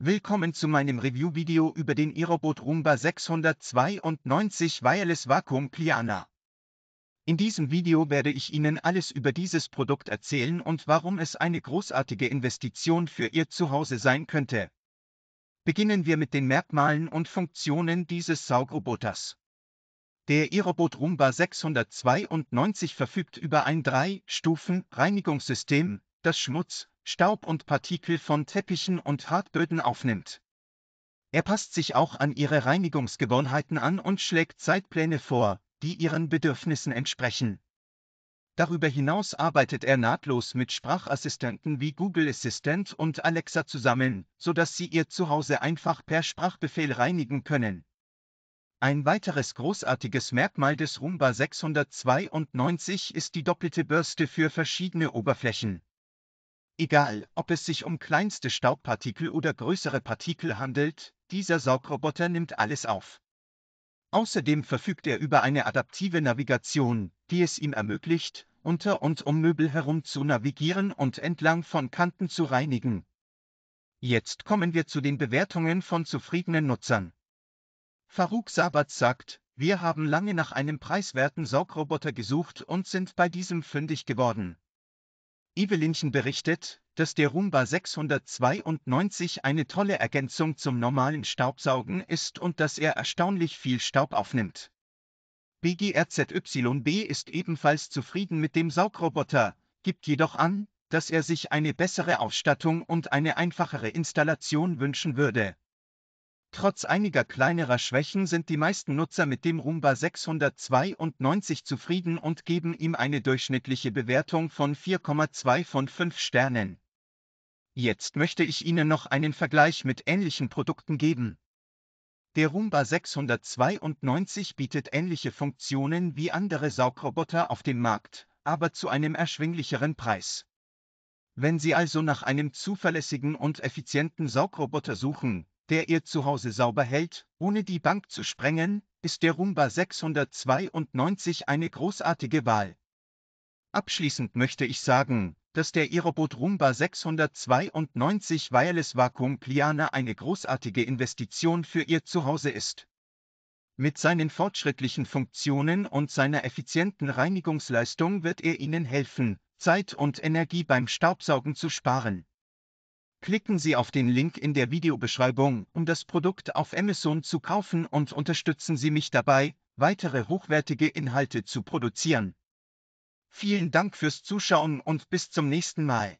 Willkommen zu meinem Review-Video über den iRobot Roomba 692 Wireless Vacuum Cleaner. In diesem Video werde ich Ihnen alles über dieses Produkt erzählen und warum es eine großartige Investition für Ihr Zuhause sein könnte. Beginnen wir mit den Merkmalen und Funktionen dieses Saugroboters. Der iRobot Roomba 692 verfügt über ein 3-Stufen-Reinigungssystem, das Schmutz, Staub und Partikel von Teppichen und Hartböden aufnimmt. Er passt sich auch an ihre Reinigungsgewohnheiten an und schlägt Zeitpläne vor, die ihren Bedürfnissen entsprechen. Darüber hinaus arbeitet er nahtlos mit Sprachassistenten wie Google Assistant und Alexa zusammen, sodass sie ihr Zuhause einfach per Sprachbefehl reinigen können. Ein weiteres großartiges Merkmal des Roomba 692 ist die doppelte Bürste für verschiedene Oberflächen Egal, ob es sich um kleinste Staubpartikel oder größere Partikel handelt, dieser Saugroboter nimmt alles auf. Außerdem verfügt er über eine adaptive Navigation, die es ihm ermöglicht, unter und um Möbel herum zu navigieren und entlang von Kanten zu reinigen. Jetzt kommen wir zu den Bewertungen von zufriedenen Nutzern. Farouk Sabat sagt, wir haben lange nach einem preiswerten Saugroboter gesucht und sind bei diesem fündig geworden. Evelinchen berichtet, dass der Roomba 692 eine tolle Ergänzung zum normalen Staubsaugen ist und dass er erstaunlich viel Staub aufnimmt. BGRZYB ist ebenfalls zufrieden mit dem Saugroboter, gibt jedoch an, dass er sich eine bessere Ausstattung und eine einfachere Installation wünschen würde Trotz einiger kleinerer Schwächen sind die meisten Nutzer mit dem Roomba 692 zufrieden und geben ihm eine durchschnittliche Bewertung von 4,2 von 5 Sternen. Jetzt möchte ich Ihnen noch einen Vergleich mit ähnlichen Produkten geben. Der Roomba 692 bietet ähnliche Funktionen wie andere Saugroboter auf dem Markt, aber zu einem erschwinglicheren Preis. Wenn Sie also nach einem zuverlässigen und effizienten Saugroboter suchen, der ihr Zuhause sauber hält, ohne die Bank zu sprengen, ist der Roomba 692 eine großartige Wahl. Abschließend möchte ich sagen, dass der Irobot Roomba 692 Wireless Vacuum Cleaner eine großartige Investition für ihr Zuhause ist. Mit seinen fortschrittlichen Funktionen und seiner effizienten Reinigungsleistung wird er Ihnen helfen, Zeit und Energie beim Staubsaugen zu sparen. Klicken Sie auf den Link in der Videobeschreibung, um das Produkt auf Amazon zu kaufen und unterstützen Sie mich dabei, weitere hochwertige Inhalte zu produzieren. Vielen Dank fürs Zuschauen und bis zum nächsten Mal.